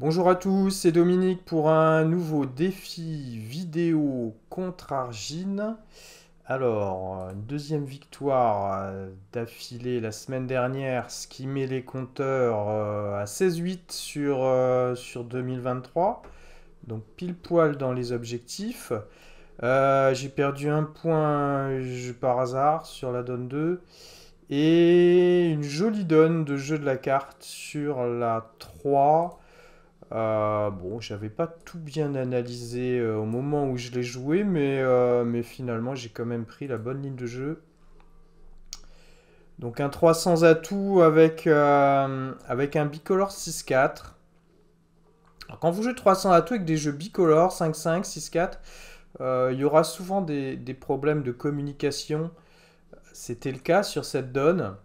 Bonjour à tous, c'est Dominique pour un nouveau défi vidéo contre Argine. Alors, deuxième victoire euh, d'affilée la semaine dernière, ce qui met les compteurs euh, à 16-8 sur, euh, sur 2023. Donc pile poil dans les objectifs. J'ai perdu un point par hasard sur la donne 2 et une jolie donne de jeu de la carte sur la 3. Euh, bon, j'avais pas tout bien analysé euh, au moment où je l'ai joué, euh, mais, finalement j'ai quand même pris la bonne ligne de jeu. Donc un 300 atouts avec, euh, avec un bicolore 6-4. Quand vous jouez 300 atouts avec des jeux bicolores 5-5, 6-4, il y aura souvent des, des problèmes de communication. C'était le cas sur cette donne.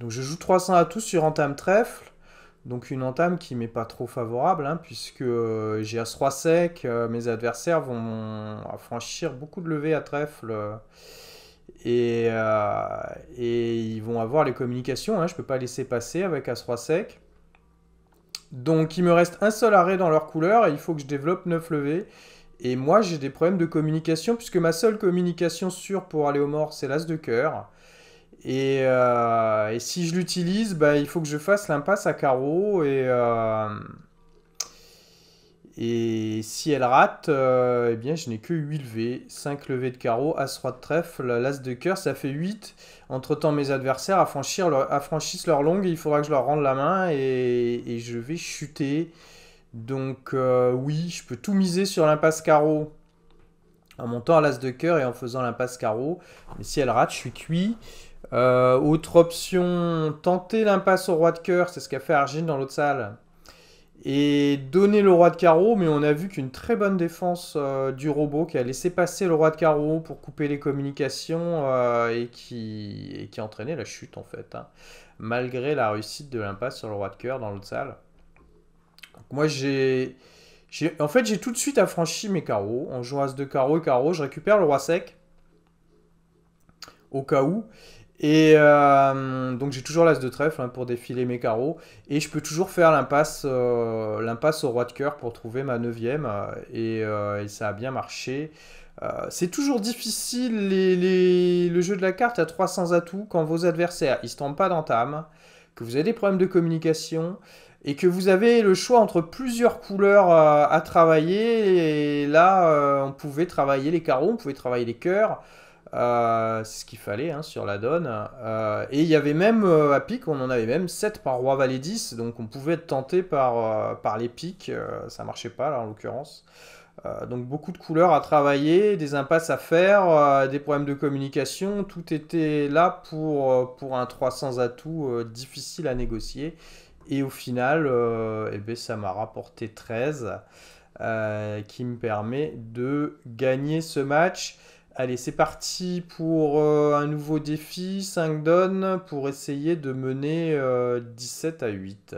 Donc je joue 300 atouts sur Entame Trèfle. Donc une entame qui m'est pas trop favorable, hein, puisque euh, j'ai As-3 sec, euh, mes adversaires vont franchir beaucoup de levées à trèfle. Euh, et, ils vont avoir les communications. Hein, je ne peux pas laisser passer avec As-3 sec. Donc il me reste un seul arrêt dans leur couleur et il faut que je développe 9 levées. Et moi j'ai des problèmes de communication puisque ma seule communication sûre pour aller au mort c'est l'As de cœur. Euh, et, si je l'utilise, bah, il faut que je fasse l'impasse à carreau. Et, euh, et si elle rate, euh, eh bien, je n'ai que 8 levées. 5 levées de carreau, As, Roi de trèfle, l'As de cœur, ça fait 8. Entre-temps, mes adversaires affranchissent leur longue. il faudra que je leur rende la main et, je vais chuter. Donc oui, je peux tout miser sur l'impasse carreau en montant à l'as de cœur et en faisant l'impasse carreau. Mais si elle rate, je suis cuit. Euh, autre option, tenter l'impasse au roi de cœur, c'est ce qu'a fait Argin dans l'autre salle. Et donner le roi de carreau, mais on a vu qu'une très bonne défense euh, du robot qui a laissé passer le roi de carreau pour couper les communications euh, et, qui, entraînait la chute en fait, hein. malgré la réussite de l'impasse sur le roi de cœur dans l'autre salle. moi j'ai... En fait j'ai tout de suite affranchi mes carreaux, en jouant As de carreau et carreau, je récupère le roi sec, au cas où. Et euh, donc j'ai toujours l'as de trèfle hein, pour défiler mes carreaux. Et je peux toujours faire l'impasse, euh, au roi de cœur pour trouver ma neuvième. Euh, et, et ça a bien marché. c'est toujours difficile le jeu de la carte à 300 atouts quand vos adversaires ils se tombent pas d'entame, que vous avez des problèmes de communication et que vous avez le choix entre plusieurs couleurs à travailler. Et là, on pouvait travailler les carreaux, on pouvait travailler les cœurs c'est ce qu'il fallait hein, sur la donne. Euh, et il y avait même euh, à pique, on en avait même 7 par roi valet 10, donc on pouvait être tenté par, euh, les piques, ça marchait pas là en l'occurrence. donc beaucoup de couleurs à travailler, des impasses à faire, des problèmes de communication, tout était là pour, pour un 300 atouts difficile à négocier. Et au final, eh ben, ça m'a rapporté 13, qui me permet de gagner ce match. Allez, c'est parti pour euh, un nouveau défi, 5 donnes, pour essayer de mener 17 euh, à 8.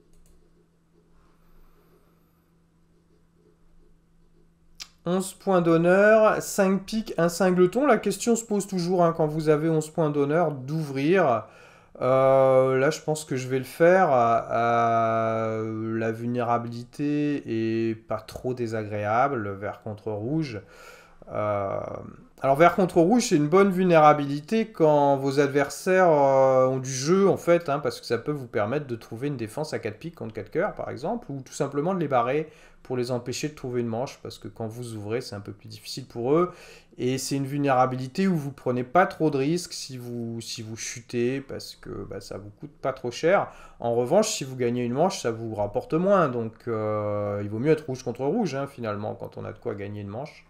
« 11 points d'honneur, 5 piques, un singleton. La question se pose toujours hein, quand vous avez 11 points d'honneur d'ouvrir euh, là, je pense que je vais le faire. la vulnérabilité est pas trop désagréable, vert contre rouge. Euh, alors, vert contre rouge, c'est une bonne vulnérabilité quand vos adversaires euh, ont du jeu, en fait, hein, parce que ça peut vous permettre de trouver une défense à 4 piques contre 4 cœurs, par exemple, ou tout simplement de les barrer pour les empêcher de trouver une manche, parce que quand vous ouvrez, c'est un peu plus difficile pour eux. Et c'est une vulnérabilité où vous prenez pas trop de risques si vous, chutez, parce que ça bah, ça vous coûte pas trop cher. En revanche, si vous gagnez une manche, ça vous rapporte moins. Donc euh, il vaut mieux être rouge contre rouge, hein, finalement, quand on a de quoi gagner une manche.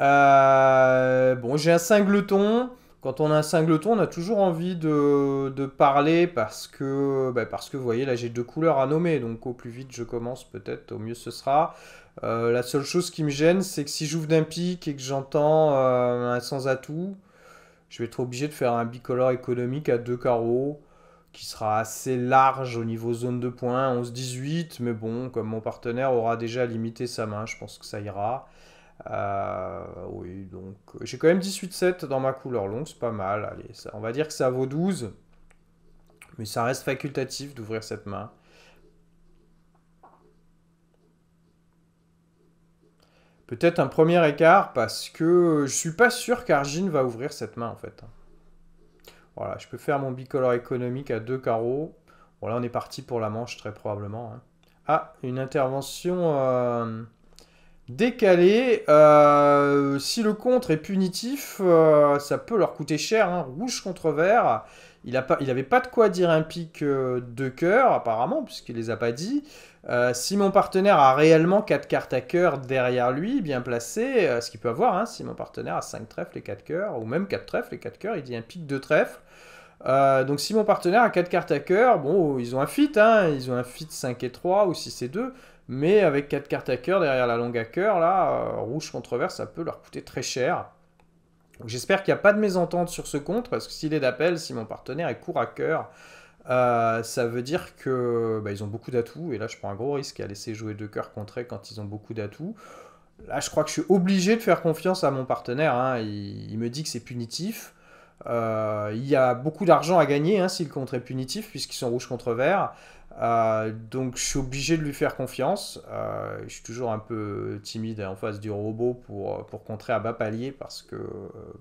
Euh, bon, j'ai un singleton quand on a un singleton, on a toujours envie de, de parler parce que, bah, parce que, vous voyez, là j'ai deux couleurs à nommer, donc au plus vite je commence peut-être, au mieux ce sera. Euh, la seule chose qui me gêne, c'est que si j'ouvre d'un pic et que j'entends euh, un sans-atout, je vais être obligé de faire un bicolore économique à deux carreaux qui sera assez large au niveau zone de points, 11-18, mais bon, comme mon partenaire aura déjà limité sa main, je pense que ça ira. Euh, oui, donc j'ai quand même 18-7 dans ma couleur longue, c'est pas mal. Allez, ça, on va dire que ça vaut 12, mais ça reste facultatif d'ouvrir cette main. Peut-être un premier écart parce que je suis pas sûr qu'Argine va ouvrir cette main en fait. Voilà, je peux faire mon bicolore économique à deux carreaux. Bon on est parti pour la manche très probablement. Hein. Ah, une intervention... Euh, décalé. Euh, si le contre est punitif, euh, ça peut leur coûter cher. Hein. Rouge contre vert. Il n'avait pas, pas, de quoi dire un pic euh, de cœur, apparemment, puisqu'il les a pas dit. si mon partenaire a réellement 4 cartes à cœur derrière lui, bien placé, ce qu'il peut avoir, hein, si mon partenaire a 5 trèfles et 4 cœurs, ou même 4 trèfles et 4 cœurs, il dit un pic de trèfle. donc si mon partenaire a 4 cartes à cœur, bon, ils ont un fit, hein. ils ont un fit 5 et 3 ou 6 et 2, mais avec 4 cartes à cœur derrière la longue à cœur, là, euh, rouge contre vert, ça peut leur coûter très cher. J'espère qu'il n'y a pas de mésentente sur ce compte, parce que s'il est d'appel, si mon partenaire est court à cœur, euh, ça veut dire que bah, ils ont beaucoup d'atouts, et là je prends un gros risque à laisser jouer deux cœurs contrés quand ils ont beaucoup d'atouts. Là je crois que je suis obligé de faire confiance à mon partenaire, hein. il, me dit que c'est punitif. Euh, il y a beaucoup d'argent à gagner hein, si le contre est punitif, puisqu'ils sont rouge contre vert. Euh, donc je suis obligé de lui faire confiance. Euh, je suis toujours un peu timide en face du robot pour, pour contrer à bas palier parce que euh,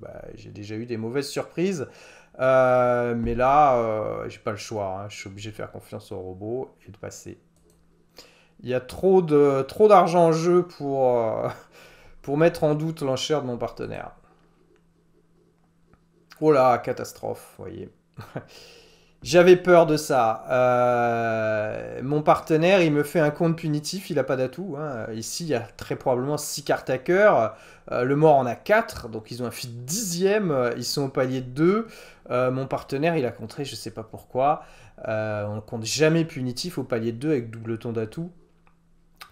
bah, j'ai déjà eu des mauvaises surprises. mais là, j'ai pas le choix. Hein. Je suis obligé de faire confiance au robot et de passer. Il y a trop de trop d'argent en jeu pour, pour mettre en doute l'enchère de mon partenaire. Oh là, catastrophe, vous voyez. J'avais peur de ça. Euh, mon partenaire, il me fait un compte punitif, il n'a pas d'atout. Hein. Ici, il y a très probablement 6 cartes à cœur. Euh, le mort en a 4, donc ils ont un fit dixième. Euh, ils sont au palier 2. mon partenaire, il a contré, je ne sais pas pourquoi. on ne compte jamais punitif au palier 2 avec double ton d'atout.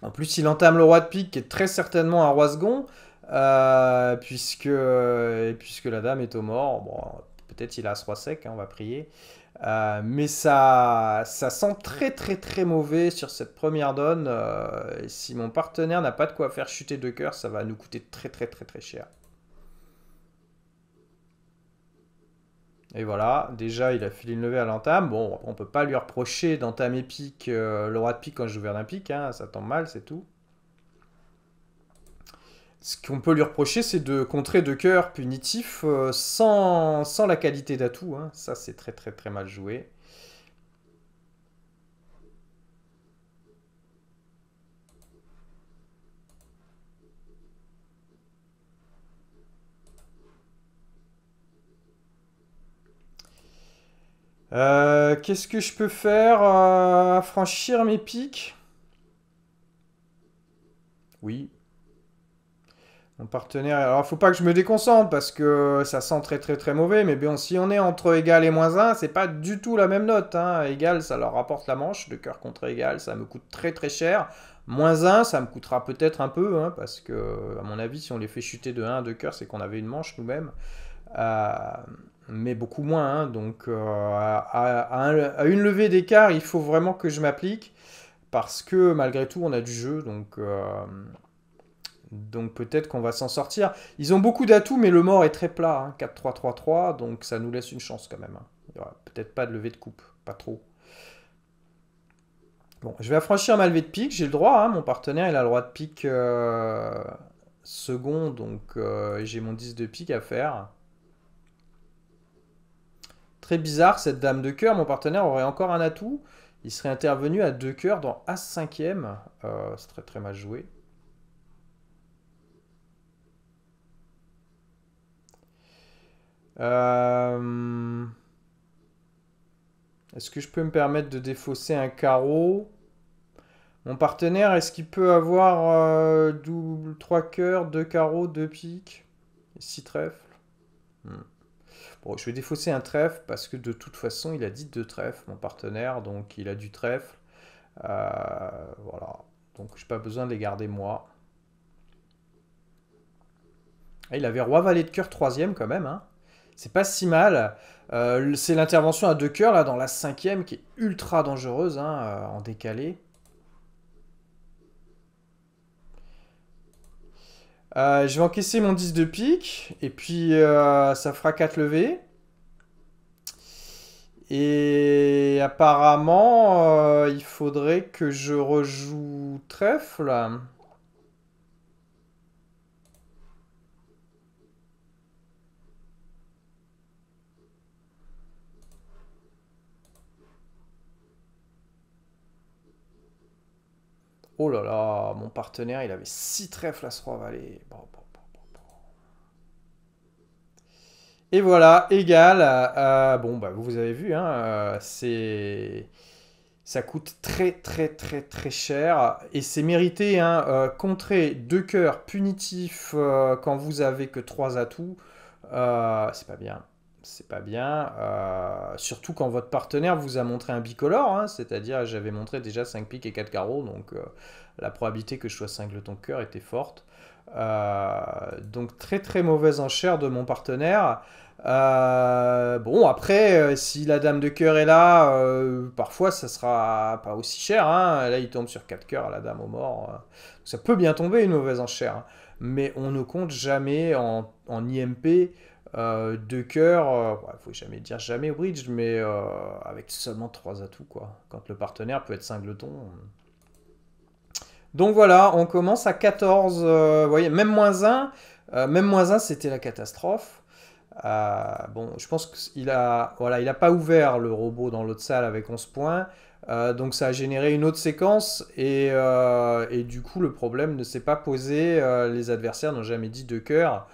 En plus, il entame le roi de pique, qui est très certainement un roi second, puisque, puisque la dame est au mort. Bon, peut-être il a trois roi sec, hein, on va prier. Euh, mais ça, ça sent très très très mauvais sur cette première donne. Euh, et si mon partenaire n'a pas de quoi faire chuter deux cœurs, ça va nous coûter très très très très cher. Et voilà, déjà il a filé une levée à l'entame. Bon, on peut pas lui reprocher d'entamer pique, euh, le roi de pique quand je joue un pique, hein. ça tombe mal, c'est tout ce qu'on peut lui reprocher, c'est de contrer de cœur punitif euh, sans, la qualité d'atout. Hein. Ça, c'est très très très mal joué. Euh, qu'est-ce que je peux faire euh, Franchir mes pics Oui, mon partenaire. Alors, faut pas que je me déconcentre parce que ça sent très très très mauvais. Mais bien, si on est entre égal et moins 1, c'est pas du tout la même note. Hein. Égal, ça leur rapporte la manche. De cœur contre égal, ça me coûte très très cher. Moins 1, ça me coûtera peut-être un peu. Hein, parce que, à mon avis, si on les fait chuter de 1 de coeur, c'est qu'on avait une manche nous-mêmes. Euh, mais beaucoup moins. Hein. donc, euh, à, une levée d'écart, il faut vraiment que je m'applique. Parce que, malgré tout, on a du jeu. Donc. Euh, donc peut-être qu'on va s'en sortir. Ils ont beaucoup d'atouts, mais le mort est très plat. 4-3-3-3, hein. donc ça nous laisse une chance quand même. Hein. peut-être pas de levée de coupe, pas trop. Bon, je vais affranchir ma levée de pique, j'ai le droit, hein. mon partenaire il a le droit de pique euh, second, donc euh, j'ai mon 10 de pique à faire. Très bizarre cette dame de cœur, mon partenaire aurait encore un atout. Il serait intervenu à deux cœurs dans A 5 e euh, c'est très très mal joué. Euh, est-ce que je peux me permettre de défausser un carreau Mon partenaire, est-ce qu'il peut avoir euh, double, 3 cœurs, 2 carreaux, 2 piques, 6 trèfles hmm. Bon, je vais défausser un trèfle parce que de toute façon, il a dit 2 trèfles, mon partenaire, donc il a du trèfle. Euh, voilà, donc je n'ai pas besoin de les garder moi. Ah, il avait roi valet de cœur troisième quand même, hein c'est pas si mal. Euh, c'est l'intervention à deux cœurs là dans la cinquième qui est ultra dangereuse hein, euh, en décalé. Euh, je vais encaisser mon 10 de pique et puis ça fera 4 levées. Et apparemment, il faudrait que je rejoue trèfle. Oh là là, mon partenaire, il avait 6 trèfles à 3 valets. Et voilà, égal. bon, bah, vous avez vu, hein, euh, c'est... Ça coûte très très très très cher et c'est mérité. Hein, euh, contrer deux cœurs punitifs euh, quand vous avez que trois atouts, c'est pas bien c'est pas bien. Euh, surtout quand votre partenaire vous a montré un bicolore, hein, c'est-à-dire j'avais montré déjà 5 piques et 4 carreaux, donc euh, la probabilité que je sois 5 le ton cœur était forte. Euh, donc très très mauvaise enchère de mon partenaire. bon après, si la dame de cœur est là, parfois ça sera pas aussi cher. Hein. Là il tombe sur 4 cœurs la dame au mort. Ça peut bien tomber une mauvaise enchère, hein. mais on ne compte jamais en IMP euh, deux cœurs, euh, il ne faut jamais dire jamais bridge, mais euh, avec seulement trois atouts, quoi. Quand le partenaire peut être singleton. Donc voilà, on commence à 14, voyez, même moins 1, même moins 1 c'était la catastrophe. bon, je pense qu'il a, voilà, il a pas ouvert le robot dans l'autre salle avec 11 points, donc ça a généré une autre séquence, et, et du coup le problème ne s'est pas posé, les adversaires n'ont jamais dit deux cœurs.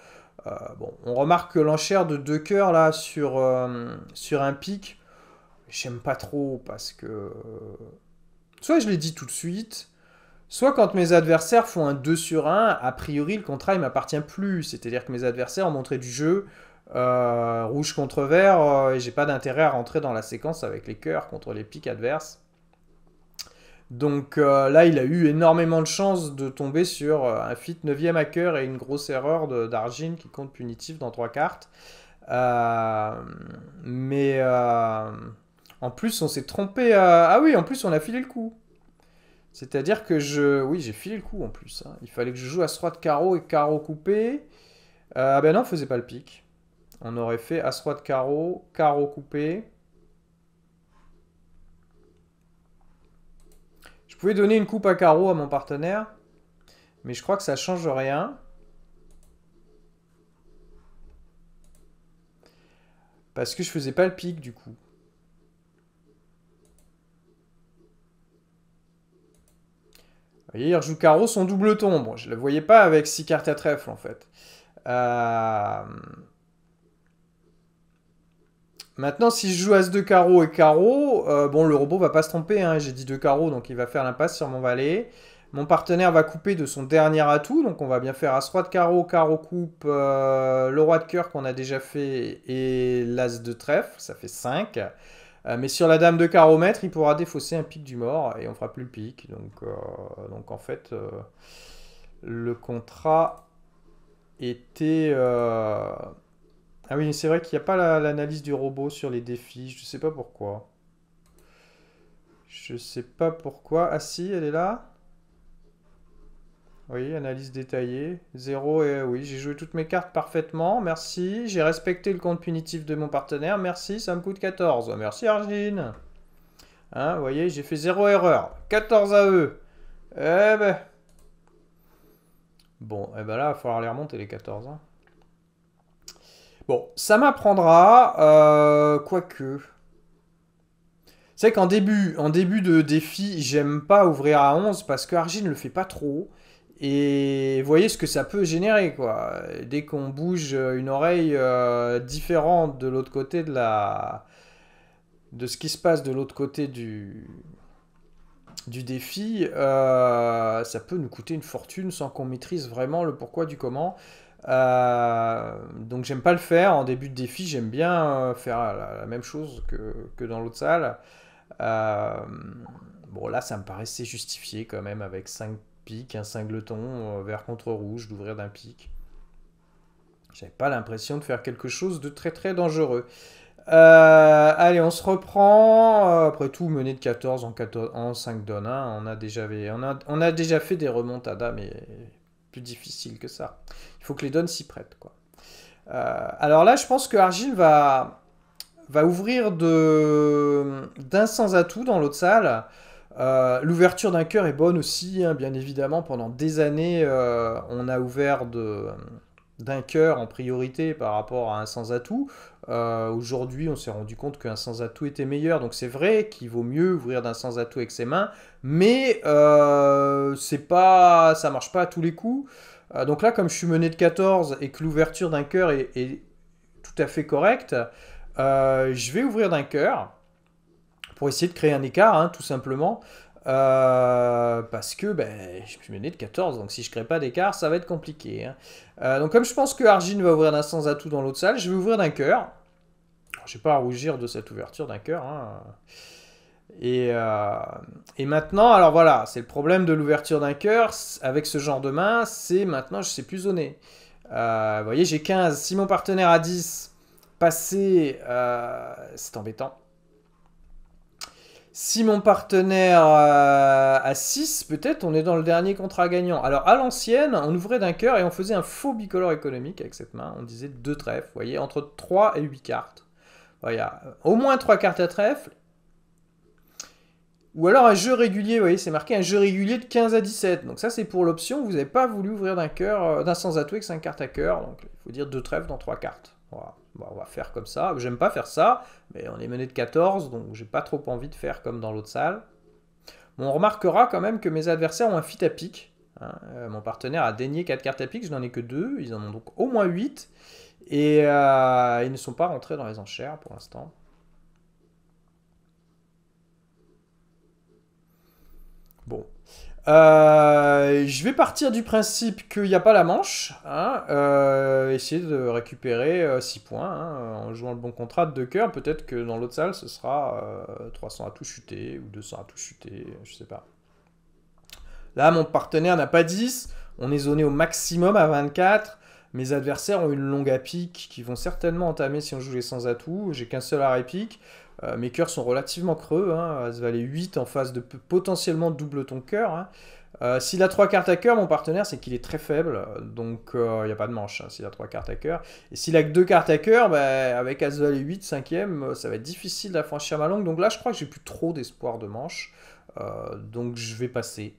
Euh, bon, on remarque que l'enchère de deux cœurs là sur, euh, un pic, j'aime pas trop parce que euh, soit je l'ai dit tout de suite, soit quand mes adversaires font un 2 sur 1, a priori le contrat il m'appartient plus. C'est-à-dire que mes adversaires ont montré du jeu rouge contre vert et j'ai pas d'intérêt à rentrer dans la séquence avec les cœurs contre les piques adverses. Donc euh, là, il a eu énormément de chance de tomber sur euh, un fit 9ème à cœur et une grosse erreur d'Argin qui compte punitif dans trois cartes. Euh, mais en plus, on s'est trompé. ah oui, en plus, on a filé le coup. C'est-à-dire que je. Oui, j'ai filé le coup en plus. Hein. Il fallait que je joue à roi de carreau et carreau coupé. ah ben non, on faisait pas le pic. On aurait fait As-Roi de carreau, carreau coupé. Je pouvais donner une coupe à carreau à mon partenaire, mais je crois que ça change rien. Parce que je faisais pas le pic du coup. Vous voyez, il rejoue carreau son double tombe. Je ne le voyais pas avec 6 cartes à trèfle en fait. Euh... Maintenant, si je joue As de carreau et carreau, euh, bon, le robot va pas se tromper. Hein. J'ai dit deux carreaux, donc il va faire l'impasse sur mon valet. Mon partenaire va couper de son dernier atout, donc on va bien faire As roi de carreau, carreau coupe, euh, le roi de cœur qu'on a déjà fait et l'As de trèfle, ça fait 5. Euh, mais sur la dame de carreau maître, il pourra défausser un pic du mort et on fera plus le pic. Donc, donc en fait, le contrat était... Ah oui, c'est vrai qu'il n'y a pas l'analyse du robot sur les défis. Je ne sais pas pourquoi. Je ne sais pas pourquoi. Ah si, elle est là. Oui, analyse détaillée. Zéro et oui, j'ai joué toutes mes cartes parfaitement. Merci. J'ai respecté le compte punitif de mon partenaire. Merci, ça me coûte 14. Merci Argine. Hein, vous voyez, j'ai fait zéro erreur. 14 à eux. Eh ben. Bon, eh ben là, il va falloir les remonter les 14. Bon, ça m'apprendra, euh, quoique... C'est qu'en début, en début de défi, j'aime pas ouvrir à 11 parce que Argy ne le fait pas trop. Et voyez ce que ça peut générer, quoi. Dès qu'on bouge une oreille euh, différente de l'autre côté de la... de ce qui se passe de l'autre côté du... du défi, euh, ça peut nous coûter une fortune sans qu'on maîtrise vraiment le pourquoi du comment. Euh, donc j'aime pas le faire. En début de défi, j'aime bien euh, faire la, même chose que, dans l'autre salle. Euh, bon là, ça me paraissait justifié quand même avec 5 piques, un singleton vert contre rouge, d'ouvrir d'un pic. J'avais pas l'impression de faire quelque chose de très très dangereux. allez, on se reprend. Après tout, mener de 14 en, 14, en 5 donnes. Hein. on, a déjà, on a déjà fait des remontadas, hein, mais plus difficile que ça faut que les donnes s'y prêtent. Quoi. Euh, alors là, je pense que Argin va, va ouvrir d'un sans atout dans l'autre salle. Euh, l'ouverture d'un cœur est bonne aussi, hein, bien évidemment. Pendant des années, euh, on a ouvert d'un cœur en priorité par rapport à un sans atout. Aujourd'hui, on s'est rendu compte qu'un sans atout était meilleur, donc c'est vrai qu'il vaut mieux ouvrir d'un sans atout avec ses mains, mais c'est pas, ça marche pas à tous les coups. Euh, donc là, comme je suis mené de 14 et que l'ouverture d'un cœur est, tout à fait correcte, euh, je vais ouvrir d'un cœur pour essayer de créer un écart, hein, tout simplement. Euh, parce que ben, je suis mené de 14, donc si je crée pas d'écart, ça va être compliqué. Hein. donc comme je pense que Argin va ouvrir d'un à atout dans l'autre salle, je vais ouvrir d'un cœur. Je vais pas à rougir de cette ouverture d'un cœur. Hein. Euh, et, maintenant, alors voilà, c'est le problème de l'ouverture d'un cœur avec ce genre de main, c'est maintenant je sais plus zoner. Euh, vous voyez, j'ai 15. Si mon partenaire a 10, passer, euh, c'est embêtant. Si mon partenaire a 6, peut-être on est dans le dernier contrat gagnant. Alors à l'ancienne, on ouvrait d'un cœur et on faisait un faux bicolore économique avec cette main. On disait deux trèfles, vous voyez, entre 3 et 8 cartes. Voilà. Au moins 3 cartes à trèfle ou alors un jeu régulier, vous voyez, c'est marqué un jeu régulier de 15 à 17. Donc ça, c'est pour l'option, vous n'avez pas voulu ouvrir d'un cœur, euh, d'un sans atout avec 5 cartes à cœur. Donc il faut dire deux trèfles dans trois cartes. on va faire comme ça. J'aime pas faire ça, mais on est mené de 14, donc j'ai pas trop envie de faire comme dans l'autre salle. on remarquera quand même que mes adversaires ont un fit à pic. Hein. Euh, mon partenaire a dénié 4 cartes à pic, je n'en ai que 2, ils en ont donc au moins 8. Et euh, ils ne sont pas rentrés dans les enchères pour l'instant. Bon. Euh, je vais partir du principe qu'il n'y a pas la manche. Hein, euh, essayer de récupérer 6 euh, points hein, en jouant le bon contrat de cœur. Peut-être que dans l'autre salle, ce sera 300 à tout chuter ou 200 à tout chuter. Je sais pas. Là, mon partenaire n'a pas 10. On est zoné au maximum à 24. Mes adversaires ont une longue à pique qui vont certainement entamer si on joue les sans atouts. J'ai qu'un seul arrêt pique. Euh, mes cœurs sont relativement creux, hein, ça 8 en face de potentiellement double ton cœur. Hein. Euh, s'il a 3 cartes à cœur, mon partenaire, c'est qu'il est très faible, donc euh, il n'y a pas de manche hein, s'il a 3 cartes à cœur. Et s'il a que 2 cartes à cœur, bah, avec As Valet 8, 5ème, ça va être difficile d'affranchir ma langue. Donc là, je crois que j'ai plus trop d'espoir de manche, donc je vais passer.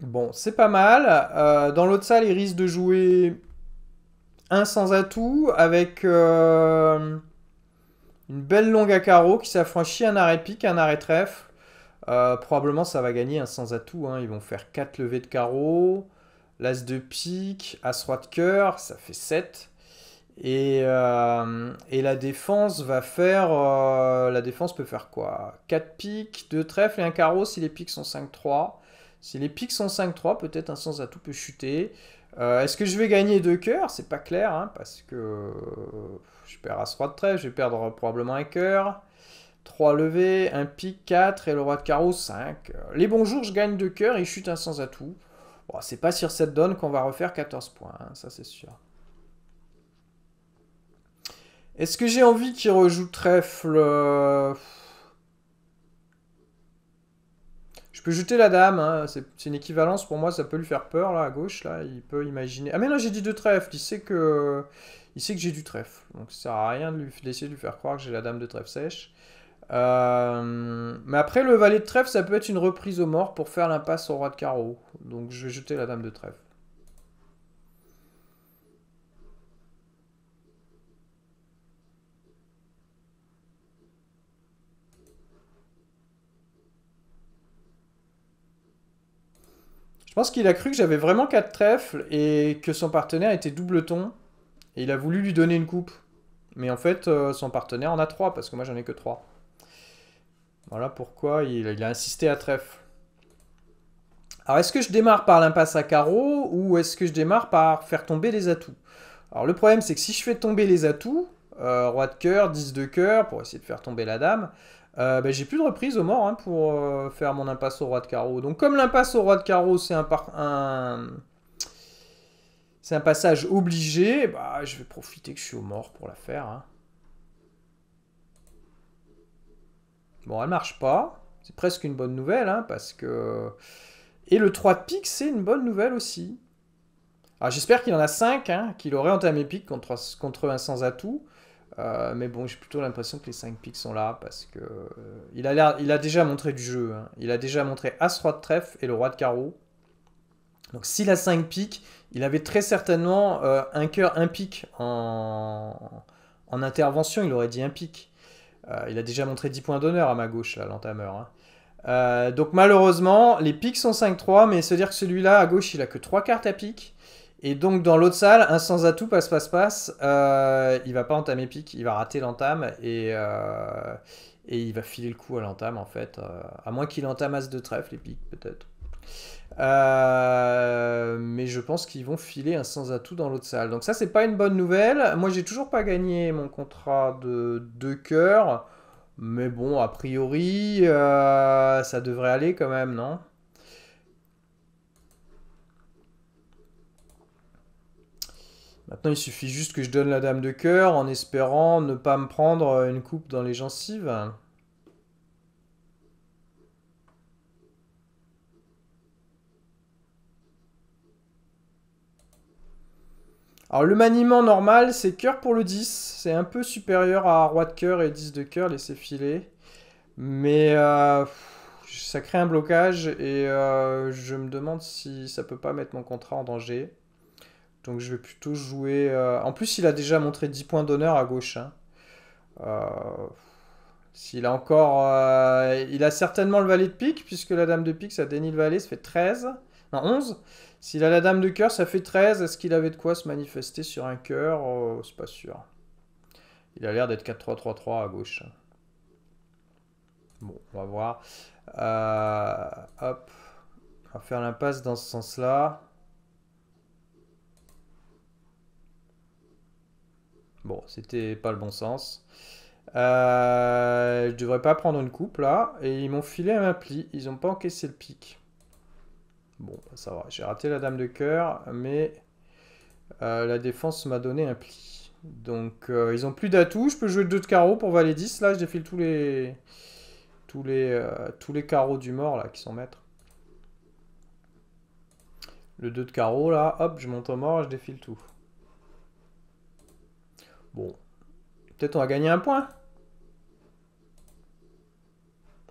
Bon, c'est pas mal. Euh, dans l'autre salle, il risque de jouer un sans atout avec euh, une belle longue à carreau qui s'affranchit un arrêt pique, un arrêt trèfle. Euh, probablement, ça va gagner un sans atout. Hein. Ils vont faire 4 levées de carreau, l'as de pique, as roi de cœur, ça fait 7. Et, la défense va faire. la défense peut faire quoi 4 piques, 2 trèfles et un carreau si les piques sont 5-3. Si les pics sont 5-3, peut-être un sans atout peut chuter. Euh, est-ce que je vais gagner deux cœurs C'est pas clair, hein, parce que euh, je perds As-Roi de trèfle, je vais perdre probablement un cœur. 3 levés, un pic, 4 et le roi de carreau 5. Les bons je gagne 2 cœurs et chute un sans atout. Bon, c'est pas sur cette donne qu'on va refaire 14 points, hein, ça c'est sûr. Est-ce que j'ai envie qu'il rejoue trèfle Je peux jeter la dame, hein, c'est une équivalence pour moi, ça peut lui faire peur là à gauche, là, il peut imaginer. Ah mais là j'ai dit de trèfle. il sait que. Il sait que j'ai du trèfle. Donc ça sert à rien d'essayer de, laisser lui faire croire que j'ai la dame de trèfle sèche. Euh, mais après le valet de trèfle, ça peut être une reprise au mort pour faire l'impasse au roi de carreau. Donc je vais jeter la dame de trèfle. Je pense qu'il a cru que j'avais vraiment 4 trèfles et que son partenaire était doubleton. Et il a voulu lui donner une coupe. Mais en fait, euh, son partenaire en a 3 parce que moi j'en ai que 3. Voilà pourquoi il, a insisté à trèfle. Alors est-ce que je démarre par l'impasse à carreau ou est-ce que je démarre par faire tomber les atouts Alors le problème c'est que si je fais tomber les atouts, euh, roi de cœur, 10 de cœur pour essayer de faire tomber la dame, euh, ben, j'ai plus de reprise au mort hein, pour euh, faire mon impasse au roi de carreau. Donc comme l'impasse au roi de carreau, c'est un, un... c'est un passage obligé, bah, je vais profiter que je suis au mort pour la faire. Hein. Bon, elle marche pas. C'est presque une bonne nouvelle, hein, parce que... Et le 3 de pique, c'est une bonne nouvelle aussi. Ah, j'espère qu'il en a 5, hein, qu'il aurait entamé pique contre, contre un sans atout. Euh, mais bon, j'ai plutôt l'impression que les 5 pics sont là parce que euh, il, a déjà montré du jeu. Hein. Il a déjà montré As-Roi de trèfle et le Roi de carreau. Donc s'il a 5 piques, il avait très certainement euh, un cœur, un pique en... intervention. Il aurait dit un pic. il a déjà montré 10 points d'honneur à ma gauche, l'entameur. Hein. donc malheureusement, les pics sont 5-3, mais se dire que celui-là à gauche, il a que 3 cartes à pique. Et donc dans l'autre salle, un sans atout, passe, passe, passe, Il euh, il va pas entamer pique, il va rater l'entame et, euh, il va filer le coup à l'entame en fait, euh, à moins qu'il entame as de trèfle les pique peut-être. mais je pense qu'ils vont filer un sans atout dans l'autre salle. Donc ça c'est pas une bonne nouvelle. Moi j'ai toujours pas gagné mon contrat de deux cœurs, mais bon a priori ça devrait aller quand même, non Maintenant, il suffit juste que je donne la dame de cœur en espérant ne pas me prendre euh, une coupe dans les gencives. Alors le maniement normal, c'est cœur pour le 10. C'est un peu supérieur à roi de cœur et 10 de cœur, laissez filer. Mais euh, ça crée un blocage et euh, je me demande si ça peut pas mettre mon contrat en danger. Donc je vais plutôt jouer... Euh, en plus, il a déjà montré 10 points d'honneur à gauche. Hein. Euh, s'il a encore... Euh, il a certainement le valet de pique, puisque la dame de pique, ça dénie le valet, ça fait 13. Non, 11. S'il a la dame de cœur, ça fait 13. Est-ce qu'il avait de quoi se manifester sur un cœur oh, C'est pas sûr. Il a l'air d'être 4-3-3-3 à gauche. Hein. Bon, on va voir. hop. On va faire l'impasse dans ce sens-là. Bon, c'était pas le bon sens. Euh, je devrais pas prendre une coupe là. Et ils m'ont filé un pli. Ils ont pas encaissé le pic. Bon, bah, ça va. J'ai raté la dame de cœur, mais euh, la défense m'a donné un pli. Donc, euh, ils ont plus d'atouts. Je peux jouer 2 de carreau pour valider 10. Là, je défile tous les, tous les, euh, tous les carreaux du mort là qui sont maîtres. Le 2 de carreau, là, hop, je monte au mort, je défile tout. Bon. Peut-être on a gagner un point.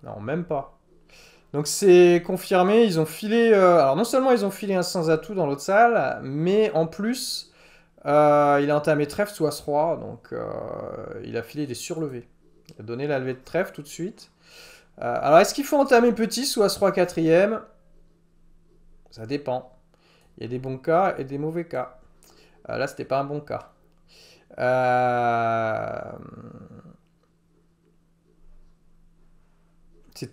Non, même pas. Donc c'est confirmé, ils ont filé... Euh, alors non seulement ils ont filé un sans atout dans l'autre salle, mais en plus, euh, il a entamé trèfle sous As-Roi, donc euh, il a filé des surlevés. Il a donné la levée de trèfle tout de suite. alors est-ce qu'il faut entamer petit sous As-Roi quatrième Ça dépend. Il y a des bons cas et des mauvais cas. là, c'était pas un bon cas. Euh,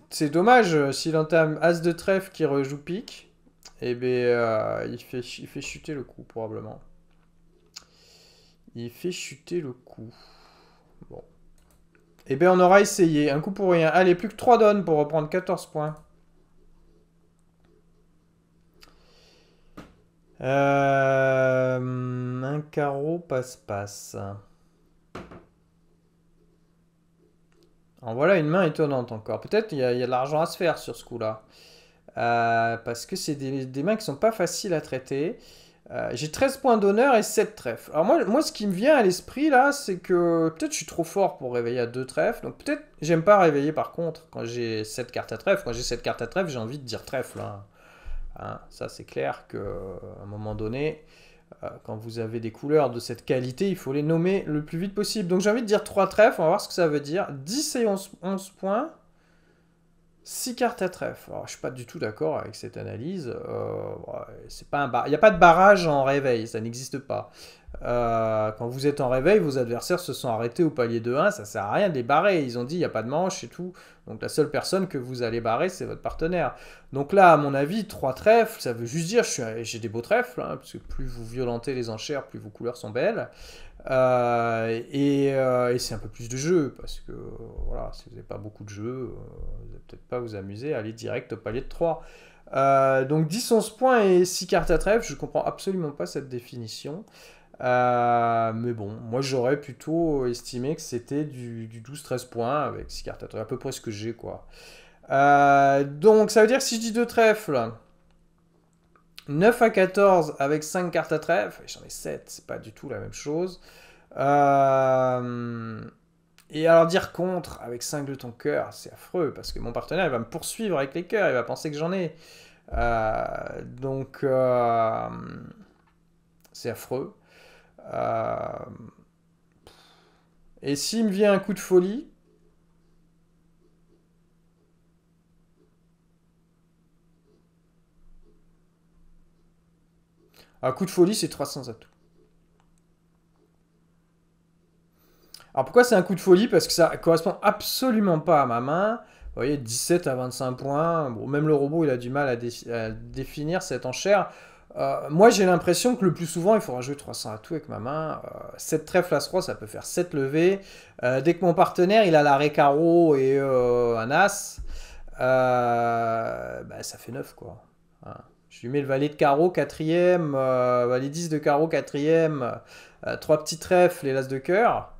c'est dommage, euh, s'il entame As de trèfle qui rejoue pique, et eh bien, euh, il, fait, il fait chuter le coup, probablement. Il fait chuter le coup. Bon. Et eh bien, on aura essayé. Un coup pour rien. Allez, plus que 3 donnes pour reprendre 14 points. Euh, un carreau passe-passe. En voilà une main étonnante encore. Peut-être il y, a de l'argent à se faire sur ce coup-là. Euh, parce que c'est des, mains qui sont pas faciles à traiter. Euh, j'ai 13 points d'honneur et 7 trèfles. Alors moi, moi ce qui me vient à l'esprit là, c'est que peut-être je suis trop fort pour réveiller à 2 trèfles. Donc peut-être j'aime pas réveiller par contre quand j'ai 7 cartes à trèfle. Quand j'ai 7 cartes à trèfle, j'ai envie de dire trèfle. là hein. Hein, ça, c'est clair qu'à euh, un moment donné, euh, quand vous avez des couleurs de cette qualité, il faut les nommer le plus vite possible. Donc j'ai envie de dire 3 trèfles, on va voir ce que ça veut dire. 10 et 11, 11 points. 6 cartes à trèfle. Alors, je suis pas du tout d'accord avec cette analyse. Euh, c'est pas Il n'y a pas de barrage en réveil, ça n'existe pas. Euh, quand vous êtes en réveil, vos adversaires se sont arrêtés au palier de 1, ça sert à rien de les barrer. Ils ont dit il n'y a pas de manche et tout. Donc la seule personne que vous allez barrer, c'est votre partenaire. Donc là, à mon avis, 3 trèfles, ça veut juste dire j'ai des beaux trèfles, hein, parce que plus vous violentez les enchères, plus vos couleurs sont belles. Euh, euh, et, c'est un peu plus de jeu, parce que voilà, si vous n'avez pas beaucoup de jeux, euh, vous n'allez peut-être pas vous amuser à aller direct au palier de 3. donc 10-11 points et 6 cartes à trèfle, je ne comprends absolument pas cette définition. mais bon, moi j'aurais plutôt estimé que c'était du, 12-13 points avec 6 cartes à trèfle, à peu près ce que j'ai quoi. donc ça veut dire que si je dis 2 trèfles, 9 à 14 avec 5 cartes à trèfle. J'en ai 7, c'est pas du tout la même chose. Euh, et alors dire contre avec 5 de ton cœur, c'est affreux parce que mon partenaire il va me poursuivre avec les cœurs, il va penser que j'en ai. Euh, donc euh, c'est affreux. Et s'il me vient un coup de folie, Un coup de folie, c'est 300 atouts. Alors pourquoi c'est un coup de folie Parce que ça correspond absolument pas à ma main. Vous voyez, 17 à 25 points. Bon, même le robot, il a du mal à, définir cette enchère. Euh, moi, j'ai l'impression que le plus souvent, il faudra jouer 300 à tout avec ma main. 7 euh, trèfles à 3, ça peut faire 7 levées. Euh, dès que mon partenaire, il a la carreau et un as, bah, ça fait 9, quoi. Hein. Je lui mets le valet de carreau, quatrième, euh, valet 10 de carreau, quatrième, euh, trois petits trèfles les l'as de cœur.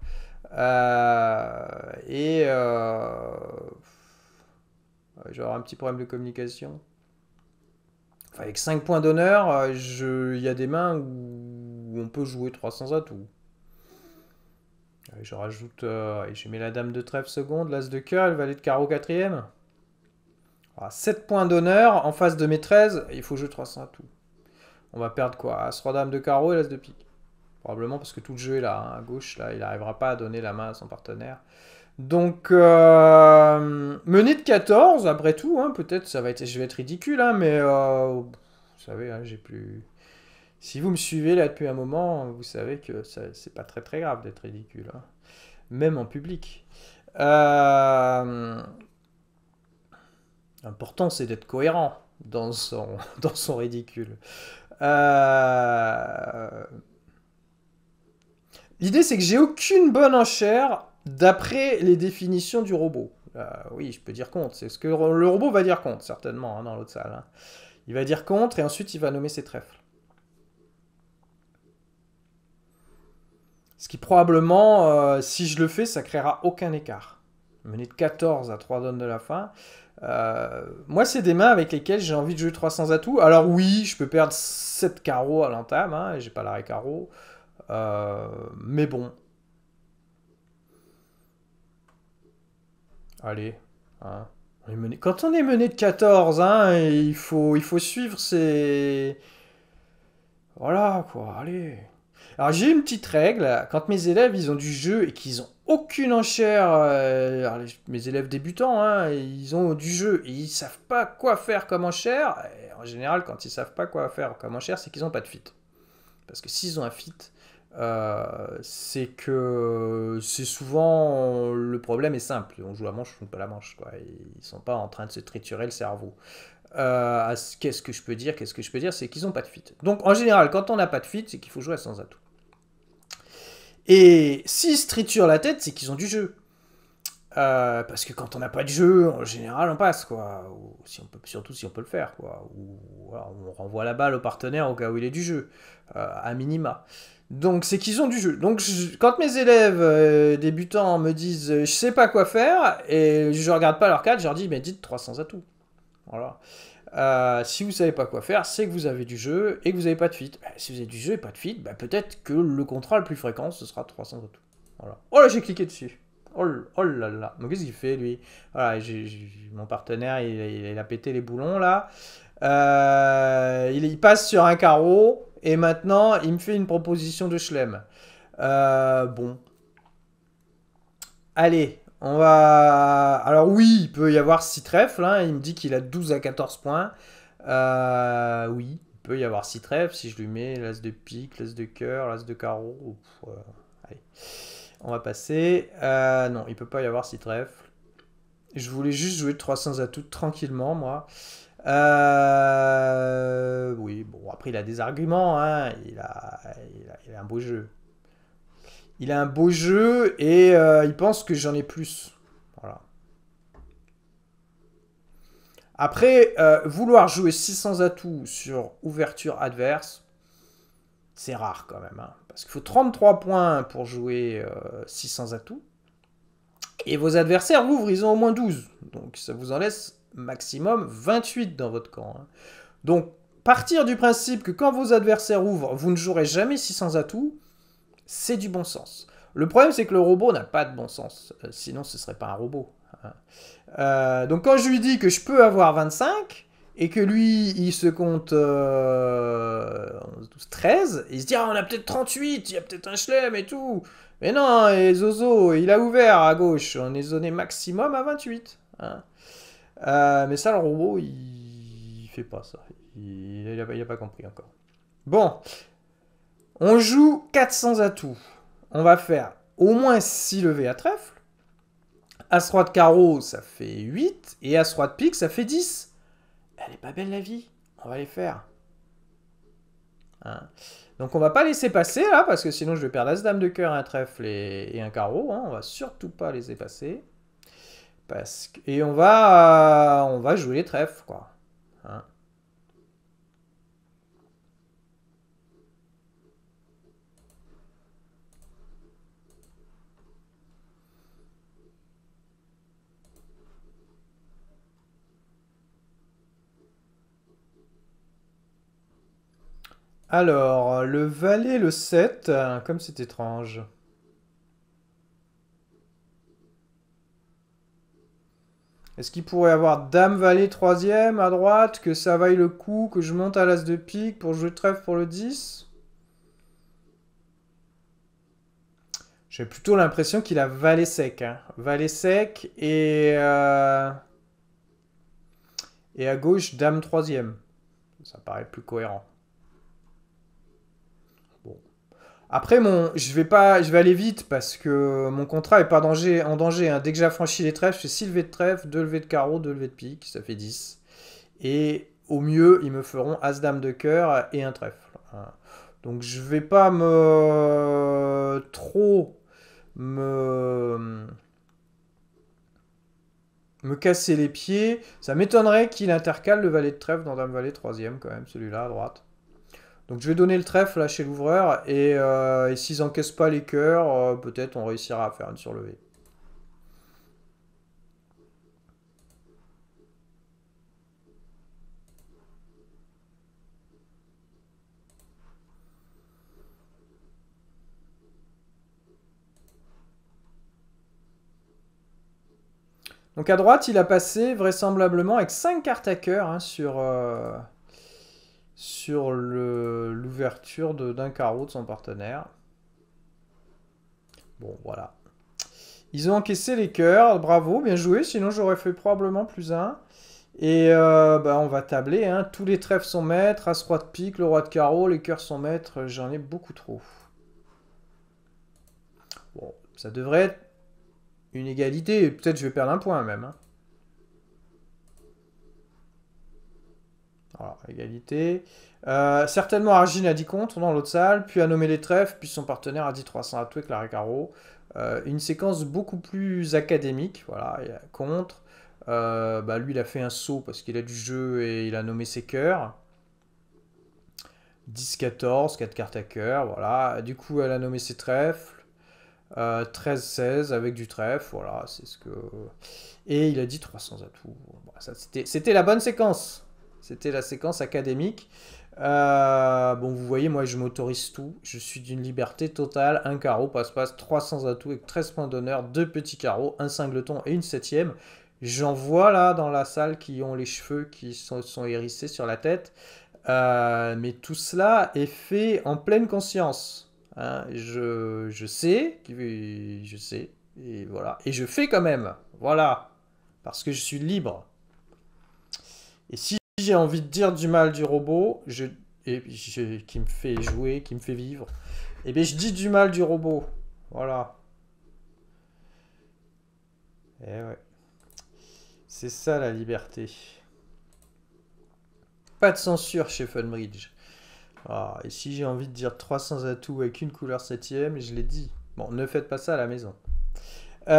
Euh, et j'aurai euh, un petit problème de communication. avec 5 points d'honneur, il y a des mains où on peut jouer 300 atouts. Je rajoute, et je mets la dame de trèfle seconde, l'as de cœur, le valet de carreau quatrième. 7 ah, points d'honneur en face de mes 13, il faut jouer 300 à tout. On va perdre quoi As, roi dame de carreau et l'as de pique. Probablement parce que tout le jeu est là, hein, à gauche, là, il n'arrivera pas à donner la main à son partenaire. Donc, euh, de 14, après tout, hein, peut-être ça va être, je vais être ridicule, hein, mais euh, vous savez, j'ai plus. Si vous me suivez là depuis un moment, vous savez que c'est pas très très grave d'être ridicule, même en public. Euh, L'important, c'est d'être cohérent dans son, dans son ridicule. Euh, l'idée, c'est que j'ai aucune bonne enchère d'après les définitions du robot. Euh, oui, je peux dire contre. C'est ce que le robot va dire contre, certainement, hein, dans l'autre salle. Hein. Il va dire contre et ensuite il va nommer ses trèfles. Ce qui probablement, euh, si je le fais, ça créera aucun écart. Mener de 14 à 3 donnes de la fin, euh, moi, c'est des mains avec lesquelles j'ai envie de jouer 300 atouts. Alors oui, je peux perdre 7 carreaux à l'entame, hein, j'ai pas l'arrêt carreau. Euh, mais bon. Allez. Hein. Quand on est mené de 14, hein, il, faut, il faut suivre ces. Voilà, quoi, allez. Alors j'ai une petite règle, quand mes élèves, ils ont du jeu et qu'ils ont aucune enchère. Euh, mes élèves débutants, hein, ils ont du jeu et ils savent pas quoi faire comme enchère. en général, quand ils savent pas quoi faire comme enchère, c'est qu'ils n'ont pas de fit. Parce que s'ils ont un fit, euh, c'est que c'est souvent le problème est simple. On joue la manche, on joue pas la manche. Quoi. Ils sont pas en train de se triturer le cerveau. Euh, qu'est-ce que je peux dire Qu'est-ce que je peux dire C'est qu'ils n'ont pas de fit. Donc en général, quand on n'a pas de fit, c'est qu'il faut jouer à sans atout. Et s'ils se triturent la tête, c'est qu'ils ont du jeu. Euh, parce que quand on n'a pas de jeu, en général, on passe, quoi. Ou si on peut, surtout si on peut le faire, quoi. Ou on renvoie la balle au partenaire au cas où il est du jeu, euh, à minima. Donc c'est qu'ils ont du jeu. Donc quand mes élèves euh, débutants me disent je sais pas quoi faire et je regarde pas leur cadre, je leur dis mais dites 300 atouts. Voilà. Euh, si vous savez pas quoi faire, c'est que vous avez du jeu et que vous n'avez pas de fuite. Bah, si vous avez du jeu et pas de fuite, bah, peut-être que le contrat le plus fréquent, ce sera 300 autos. Voilà. Oh là, j'ai cliqué dessus. Oh, oh là là. Mais qu'est-ce qu'il fait, lui Voilà, mon partenaire, il, a pété les boulons, là. Euh, il, passe sur un carreau et maintenant, il me fait une proposition de Schlem. Euh, bon. Allez, on va. Alors, oui, il peut y avoir 6 trèfles. Hein. Il me dit qu'il a 12 à 14 points. Euh, oui, il peut y avoir 6 trèfles. Si je lui mets l'as de pique, l'as de cœur, l'as de carreau. Oh, euh, On va passer. Euh, non, il peut pas y avoir 6 trèfles. Je voulais juste jouer 300 atouts tranquillement, moi. Oui, bon, après, il a des arguments. Hein. Il, a... il, a, un beau jeu. Il a un beau jeu et euh, il pense que j'en ai plus. Voilà. Après, euh, vouloir jouer 600 atouts sur ouverture adverse, c'est rare quand même. Hein. parce qu'il faut 33 points pour jouer 600 euh, atouts. Et vos adversaires ouvrent, ils ont au moins 12. Donc ça vous en laisse maximum 28 dans votre camp. Hein. Donc partir du principe que quand vos adversaires ouvrent, vous ne jouerez jamais 600 atouts, c'est du bon sens. Le problème, c'est que le robot n'a pas de bon sens. Euh, sinon, ce ne serait pas un robot. Hein. Euh, donc, quand je lui dis que je peux avoir 25 et que lui, il se compte 13, euh, il se dit Ah, on a peut-être 38, il y a peut-être un chelem et tout. Mais non, hein, et Zozo, il a ouvert à gauche. On est zoné maximum à 28. Hein. mais ça, le robot, il... fait pas ça. Il n'a pas compris encore. Bon, on joue 400 atouts. On va faire au moins 6 levées à trèfle. As-Roi de carreau, ça fait 8. Et As-Roi de pique, ça fait 10. Elle est pas belle la vie. On va les faire. Hein. Donc on va pas laisser passer là, parce que sinon je vais perdre As-Dame de cœur, un trèfle et, un carreau. On hein. On va surtout pas laisser passer. Et on va, euh, on va jouer les trèfles, quoi. Hein. Alors, le valet, le 7, comme c'est étrange. Est-ce qu'il pourrait avoir dame valet troisième à droite, que ça vaille le coup, que je monte à l'as de pique pour jouer trèfle pour le 10 J'ai plutôt l'impression qu'il a valet sec. Hein. Valet sec et... Euh, et à gauche, dame troisième. Ça paraît plus cohérent. Après, mon, je, vais pas, je vais aller vite parce que mon contrat est pas en danger. Hein. Dès que franchi les trèfles, je fais 6 levées de trèfle, 2 levées de carreau, 2 levées de pique, ça fait 10. Et au mieux, ils me feront As-Dame de cœur et un trèfle. Hein. Donc je vais pas me... trop me... me casser les pieds. Ça m'étonnerait qu'il intercale le valet de trèfle dans Dame-Valet 3 quand même, celui-là à droite. Donc je vais donner le trèfle là chez l'ouvreur et, euh, s'ils encaissent pas les cœurs, euh, peut-être on réussira à faire une surlevée. Donc à droite, il a passé vraisemblablement avec 5 cartes à cœur hein, sur... Euh, sur l'ouverture d'un carreau de son partenaire. Bon, voilà. Ils ont encaissé les cœurs, bravo, bien joué, sinon j'aurais fait probablement plus un. Et euh, bah, on va tabler, hein. tous les trèfles sont maîtres, as roi de pique, le roi de carreau, les cœurs sont maîtres, j'en ai beaucoup trop. Bon, ça devrait être une égalité, peut-être je vais perdre un point même. Hein. Voilà, égalité. Euh, certainement, Argine a dit contre dans l'autre salle, puis a nommé les trèfles, puis son partenaire a dit 300 à tout avec la récaro euh, une séquence beaucoup plus académique, voilà, il a euh, contre. bah, lui, il a fait un saut parce qu'il a du jeu et il a nommé ses cœurs. 10-14, 4 cartes à cœur, voilà. Du coup, elle a nommé ses trèfles. 13-16 avec du trèfle, voilà, c'est ce que... Et il a dit 300 atouts. Bon, bah, c'était la bonne séquence. C'était la séquence académique. Euh, bon, vous voyez, moi, je m'autorise tout. Je suis d'une liberté totale. Un carreau passe-passe, 300 atouts avec 13 points d'honneur, deux petits carreaux, un singleton et une septième. J'en vois là dans la salle qui ont les cheveux qui sont, hérissés sur la tête. Euh, mais tout cela est fait en pleine conscience. Hein. Je, je sais, je sais, et voilà. Et je fais quand même, voilà, parce que je suis libre. Et si j'ai envie de dire du mal du robot, je, et je, qui me fait jouer, qui me fait vivre, et eh bien je dis du mal du robot. Voilà. Et eh ouais. C'est ça la liberté. Pas de censure chez Funbridge. Ah, et si j'ai envie de dire 300 atouts avec une couleur septième, je l'ai dit. Bon, ne faites pas ça à la maison. 17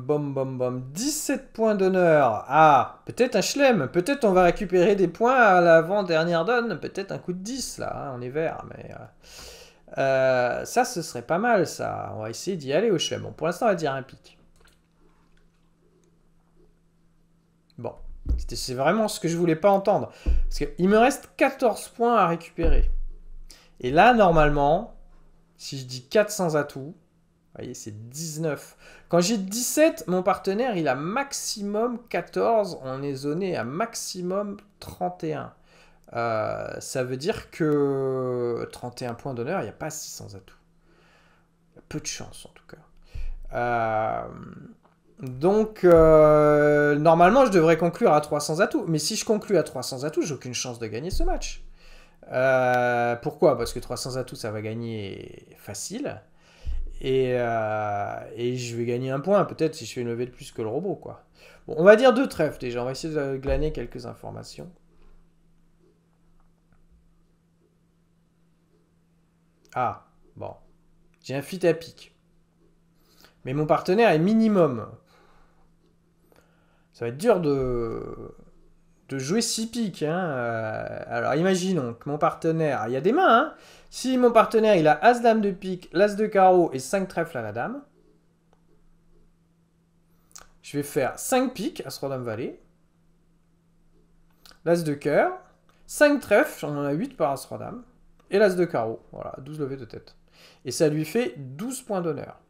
euh, points d'honneur. Ah, peut-être un chelem. Peut-être on va récupérer des points à l'avant-dernière donne. Peut-être un coup de 10, là. Hein, on est vert, mais... Euh, euh, ça, ce serait pas mal, ça. On va essayer d'y aller au chelem. pour l'instant, on va dire un pic. Bon. C'est vraiment ce que je voulais pas entendre. Parce qu'il me reste 14 points à récupérer. Et là, normalement, si je dis 400 atouts voyez, c'est 19. Quand j'ai 17, mon partenaire, il a maximum 14. On est zoné à maximum 31. Euh, ça veut dire que 31 points d'honneur, il n'y a pas 600 atouts. Il y a peu de chance, en tout cas. Euh, donc, euh, normalement, je devrais conclure à 300 atouts. Mais si je conclue à 300 atouts, j'ai aucune chance de gagner ce match. pourquoi Parce que 300 atouts, ça va gagner facile. Euh, et, je vais gagner un point, peut-être si je fais une levée de plus que le robot, quoi. Bon, on va dire deux trèfles déjà, on va essayer de glaner quelques informations. Ah, bon. J'ai un fit à pic. Mais mon partenaire est minimum. Ça va être dur de de jouer 6 piques. Hein, euh, alors imaginons que mon partenaire, il y a des mains, hein. si mon partenaire il a As-Dame de pique, l'As de carreau et 5 trèfles à la dame, je vais faire 5 piques, As-Roi-Dame Valet, l'As de cœur, 5 trèfles, on en a 8 par As-Roi-Dame, et l'As de carreau, voilà, 12 levées de tête. Et ça lui fait 12 points d'honneur.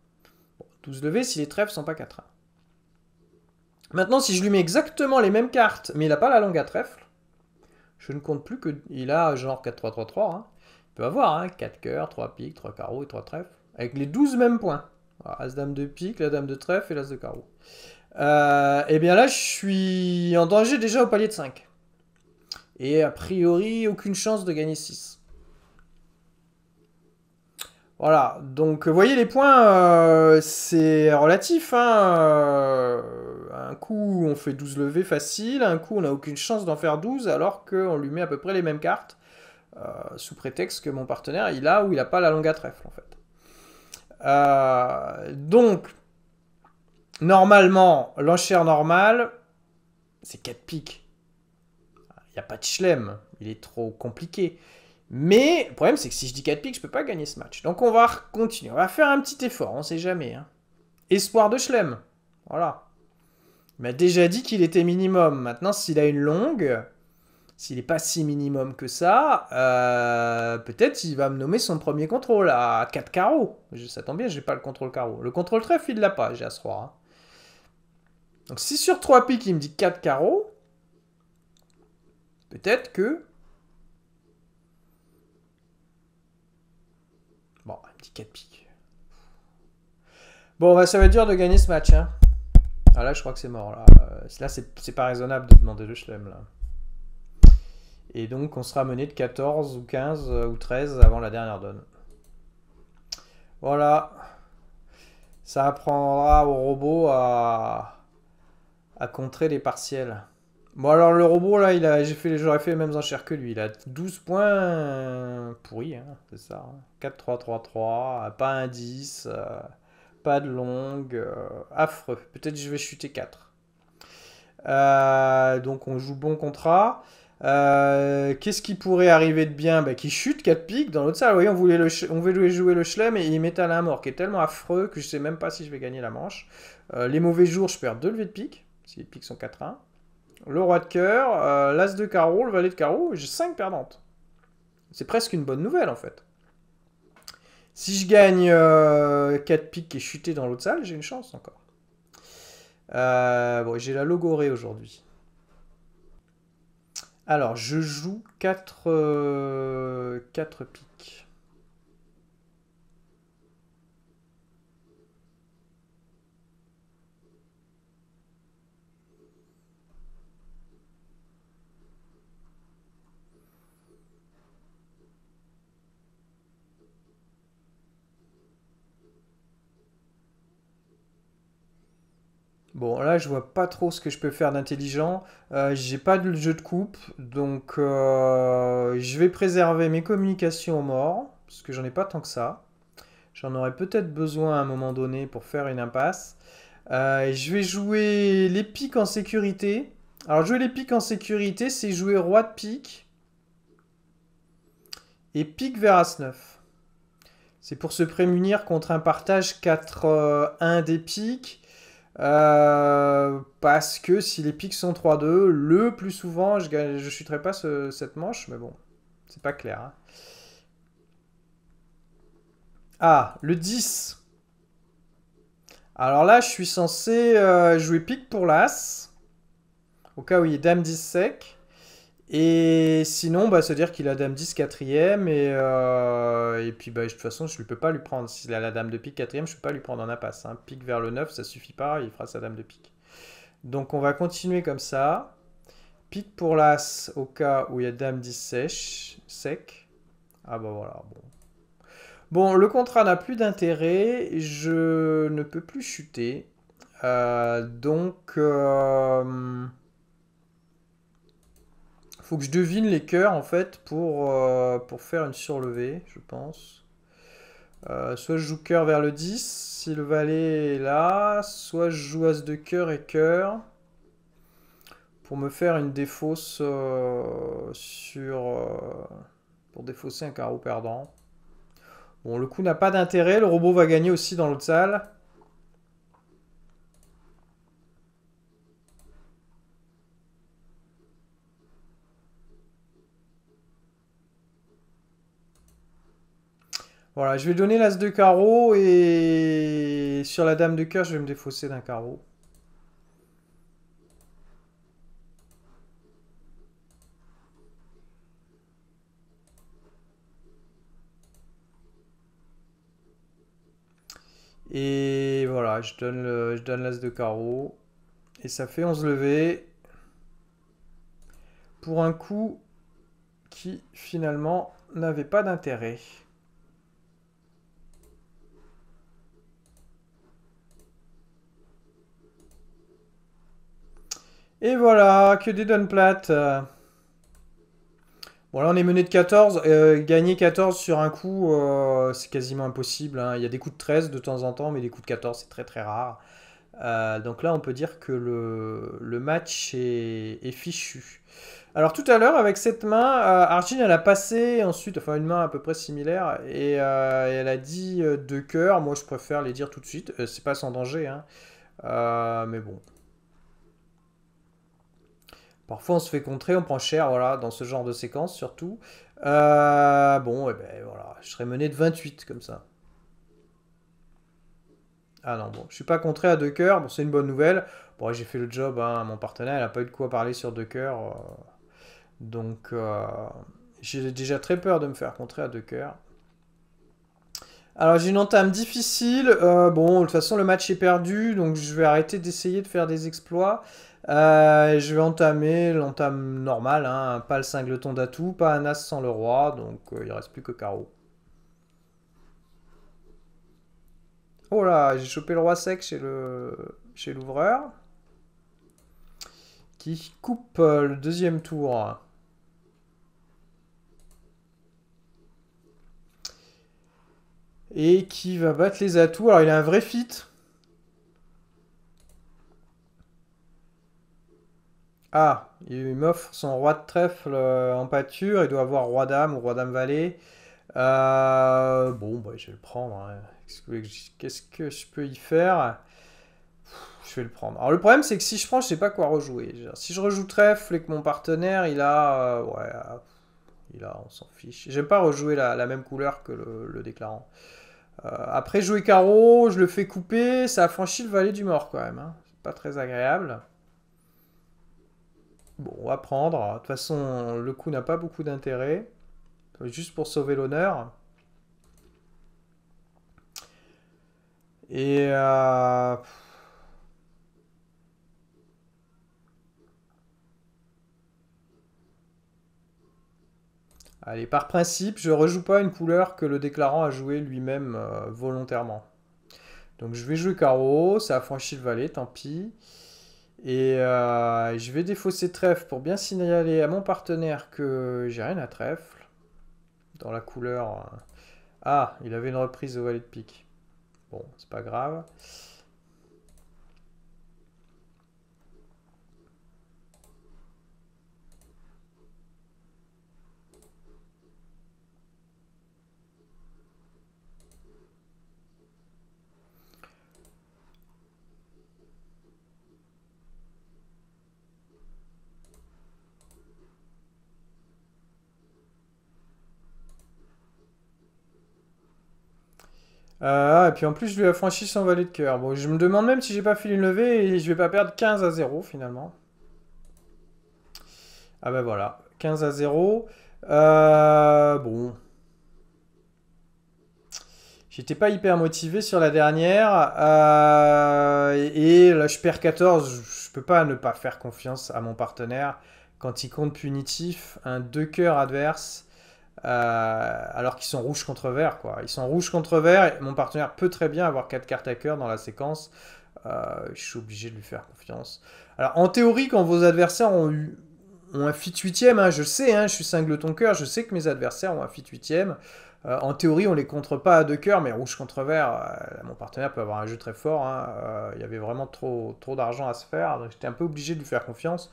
12 levées si les trèfles sont pas 4-1. Maintenant, si je lui mets exactement les mêmes cartes, mais il n'a pas la langue à trèfle, je ne compte plus que... Il a genre 4-3-3-3. Hein. Il peut avoir hein, 4 cœurs, 3 piques, 3 carreaux et 3 trèfles. Avec les 12 mêmes points. as dame de pique, la dame de trèfle et l'as de carreau. Euh, et eh bien là, je suis en danger déjà au palier de 5. Et a priori, aucune chance de gagner 6. Voilà, donc vous voyez les points, euh, c'est relatif. Hein, euh, bah, un coup, on fait 12 levées facile, un coup, on n'a aucune chance d'en faire 12, alors qu'on lui met à peu près les mêmes cartes, euh, sous prétexte que mon partenaire, il a ou il n'a pas la longue à trèfle, en fait. Euh, donc, normalement, l'enchère normale, c'est 4 piques. Il n'y a pas de chelem, il est trop compliqué. Mais le problème, c'est que si je dis 4 piques, je ne peux pas gagner ce match. Donc on va continuer. On va faire un petit effort, on ne sait jamais. Hein. Espoir de Schlem. Voilà m'a déjà dit qu'il était minimum. Maintenant, s'il a une longue, s'il n'est pas si minimum que ça, euh, peut-être il va me nommer son premier contrôle à 4 carreaux. Ça tombe bien, je n'ai pas le contrôle carreau. Le contrôle trèfle, il l'a pas, j'ai As-Roi. Hein. Donc si sur 3 piques, il me dit 4 carreaux, peut-être que... Bon, il me dit 4 piques. Bon, bah, ça va être dur de gagner ce match. Hein. Ah là, je crois que c'est mort. Là, euh, là c'est pas raisonnable de demander le chelem. Et donc, on sera mené de 14 ou 15 euh, ou 13 avant la dernière donne. Voilà. Ça apprendra au robot à, à contrer les partiels. Bon, alors le robot, là, il a, fait, j'aurais fait les mêmes enchères que lui. Il a 12 points pourris, hein, c'est ça. 4-3-3-3, hein. pas un 10 pas de longue, euh, affreux. Peut-être je vais chuter 4. Euh, donc on joue bon contrat. Euh, qu'est-ce qui pourrait arriver de bien bah, qu'il Qui chute 4 piques dans l'autre salle. Vous on voulait, le on jouer le chelem et il met à la mort, qui est tellement affreux que je sais même pas si je vais gagner la manche. les mauvais jours, je perds 2 levées de piques, si les piques sont 4-1. Le roi de cœur, l'as de carreau, le valet de carreau, j'ai 5 perdantes. C'est presque une bonne nouvelle en fait. Si je gagne 4 euh, piques et chuter dans l'autre salle, j'ai une chance encore. Euh, bon, j'ai la logorée aujourd'hui. Alors, je joue 4, 4 piques. Bon, là, je vois pas trop ce que je peux faire d'intelligent. Euh, j'ai pas de jeu de coupe, donc euh, je vais préserver mes communications aux morts, parce que j'en ai pas tant que ça. J'en aurais peut-être besoin à un moment donné pour faire une impasse. Euh, je vais jouer les piques en sécurité. Alors, jouer les piques en sécurité, c'est jouer roi de pique et pique vers As9. C'est pour se prémunir contre un partage 4-1 des piques euh, parce que si les pics sont 3-2, le plus souvent, je ne chuterai pas cette manche, mais bon, c'est pas clair. Hein. Ah, le 10. Alors là, je suis censé euh, jouer pique pour l'As. Au cas où il y a Dame 10 sec. Et sinon, bah, se dire qu'il a dame 10 quatrième et, euh, et puis bah, de toute façon, je ne peux pas lui prendre. S'il a la dame de pique quatrième, je ne peux pas lui prendre en impasse. Hein. Pique vers le 9, ça suffit pas, il fera sa dame de pique. Donc on va continuer comme ça. Pique pour l'as au cas où il y a dame 10 sèche, sec. Ah bah voilà, bon. Bon, le contrat n'a plus d'intérêt, je ne peux plus chuter. Euh, donc... Euh, faut que je devine les cœurs en fait pour, euh, faire une surlevée, je pense. Euh, soit je joue cœur vers le 10, s'il le valet là, soit je joue as de cœur et cœur pour me faire une défausse euh, sur... pour défausser un carreau perdant. Bon, le coup n'a pas d'intérêt, le robot va gagner aussi dans l'autre salle. Voilà, je vais donner l'as de carreau et sur la dame de cœur, je vais me défausser d'un carreau. Et voilà, je donne l'as de carreau. Et ça fait 11 levées. Pour un coup qui finalement n'avait pas d'intérêt. Et voilà, que des donnes plates. Bon, là, on est mené de 14. Euh, gagner 14 sur un coup, euh, c'est quasiment impossible. Hein. Il y a des coups de 13 de temps en temps, mais des coups de 14, c'est très très rare. Euh, donc là, on peut dire que le, match est, fichu. Alors tout à l'heure, avec cette main, Argin, elle a passé ensuite, enfin une main à peu près similaire, et elle a dit deux cœurs. Moi, je préfère les dire tout de suite. c'est pas sans danger, hein. mais bon, Parfois, on se fait contrer, on prend cher, voilà, dans ce genre de séquence surtout. Euh, bon, et eh ben voilà, je serais mené de 28 comme ça. Ah non, bon, je suis pas contré à deux cœurs, bon, c'est une bonne nouvelle. Bon, j'ai fait le job, hein, mon partenaire, Elle a pas eu de quoi parler sur deux cœurs. Euh. donc, euh, j'ai déjà très peur de me faire contrer à deux cœurs. Alors j'ai une entame difficile. bon, de toute façon le match est perdu, donc je vais arrêter d'essayer de faire des exploits. Euh, je vais entamer l'entame normale, hein. pas le singleton d'atout, pas un as sans le roi, donc il euh, il reste plus que carreau. Oh là, j'ai chopé le roi sec chez chez l'ouvreur. Qui coupe euh, le deuxième tour. Et qui va battre les atouts. Alors il a un vrai fit. Ah, il m'offre son roi de trèfle euh, en pâture, il doit avoir roi d'âme ou roi d'âme vallée euh, bon, bah, je vais le prendre. Hein. Qu'est-ce que je peux y faire Je vais le prendre. Alors le problème c'est que si je prends, je sais pas quoi rejouer. Si je rejoue trèfle et que mon partenaire il a... Euh, ouais, il a, on s'en fiche. J'aime pas rejouer la, même couleur que le, déclarant. après jouer carreau, je le fais couper, ça affranchit le valet du mort quand même. Hein. C'est pas très agréable. Bon, on va prendre. De toute façon, le coup n'a pas beaucoup d'intérêt. Juste pour sauver l'honneur. Et... Euh, Allez, par principe, je ne rejoue pas une couleur que le déclarant a jouée lui-même euh, volontairement. Donc je vais jouer carreau, ça franchit le valet, tant pis. Et euh, je vais défausser trèfle pour bien signaler à mon partenaire que j'ai rien à trèfle. Dans la couleur... Euh. Ah, il avait une reprise au valet de pique. Bon, c'est pas grave. Ah, ah, et puis en plus, je lui ai franchi son valet de cœur. Bon, je me demande même si j'ai pas fait une levée et je vais pas perdre 15 à 0 finalement. Ah ben voilà, 15 à 0. Euh, bon. J'étais pas hyper motivé sur la dernière. Euh, et, là, je perds 14. Je peux pas ne pas faire confiance à mon partenaire quand il compte punitif. Un deux cœurs adverse. Euh, alors qu'ils sont rouges contre vert, quoi. Ils sont rouges contre vert, mon partenaire peut très bien avoir 4 cartes à cœur dans la séquence. Euh, je suis obligé de lui faire confiance. Alors, en théorie, quand vos adversaires ont eu ont un fit 8 hein, je sais, hein, je suis single ton cœur, je sais que mes adversaires ont un fit 8 euh, En théorie, on les contre pas à deux cœurs, mais rouge contre vert, euh, mon partenaire peut avoir un jeu très fort. Hein. il y avait vraiment trop, trop d'argent à se faire, j'étais un peu obligé de lui faire confiance.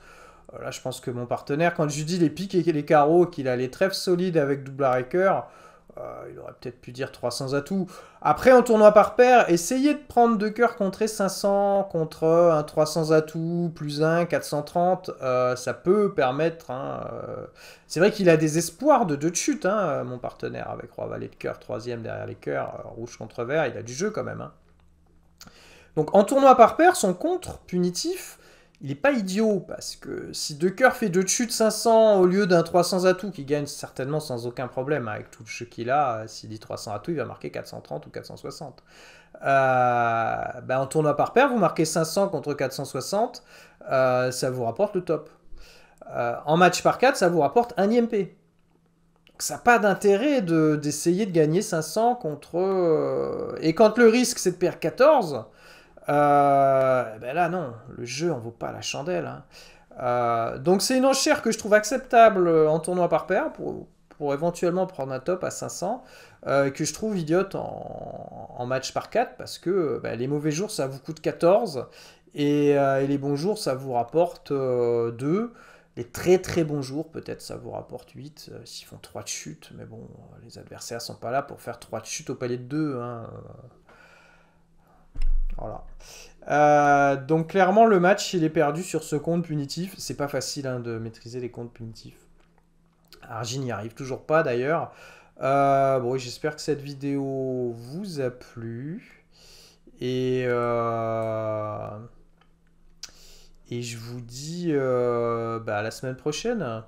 Là, je pense que mon partenaire, quand je lui dis les piques et les carreaux, qu'il a les trèfles solides avec double et cœur, euh, il aurait peut-être pu dire 300 atouts. Après, en tournoi par paire, essayez de prendre deux cœurs contre 500, contre un 300 atouts, plus un 430. Euh, ça peut permettre. Hein, euh, c'est vrai qu'il a des espoirs de deux de chute, hein, mon partenaire, avec Roi Valet de cœur, troisième derrière les cœurs, rouge contre vert. Il a du jeu quand même. Hein. Donc en tournoi par paire, son contre punitif, il n'est pas idiot, parce que si Decker fait deux chutes 500 au lieu d'un 300 atouts, qui gagne certainement sans aucun problème, hein, avec tout le jeu qu'il a, euh, s'il dit 300 atouts, il va marquer 430 ou 460. Euh, ben, en tournoi par paire, vous marquez 500 contre 460, euh, ça vous rapporte le top. en match par 4, ça vous rapporte un IMP. ça n'a pas d'intérêt d'essayer de gagner 500 contre... Et quand le risque, c'est de perdre 14, euh, ben là, non, le jeu en vaut pas la chandelle. Hein. Euh, donc c'est une enchère que je trouve acceptable euh, en tournoi par paire pour, pour éventuellement prendre un top à 500, euh, que je trouve idiote en, match par 4 parce que ben, les mauvais jours ça vous coûte 14 et, les bons jours ça vous rapporte 2. Les très très bons jours, peut-être ça vous rapporte 8 s'ils font 3 de chute, mais bon, les adversaires sont pas là pour faire 3 de chute au palier de 2. Hein, euh, donc clairement, le match, il est perdu sur ce compte punitif. C'est pas facile hein, de maîtriser les comptes punitifs. Argin n'y arrive toujours pas d'ailleurs. Euh, bon, j'espère que cette vidéo vous a plu. Et, euh, et je vous dis bah, à la semaine prochaine.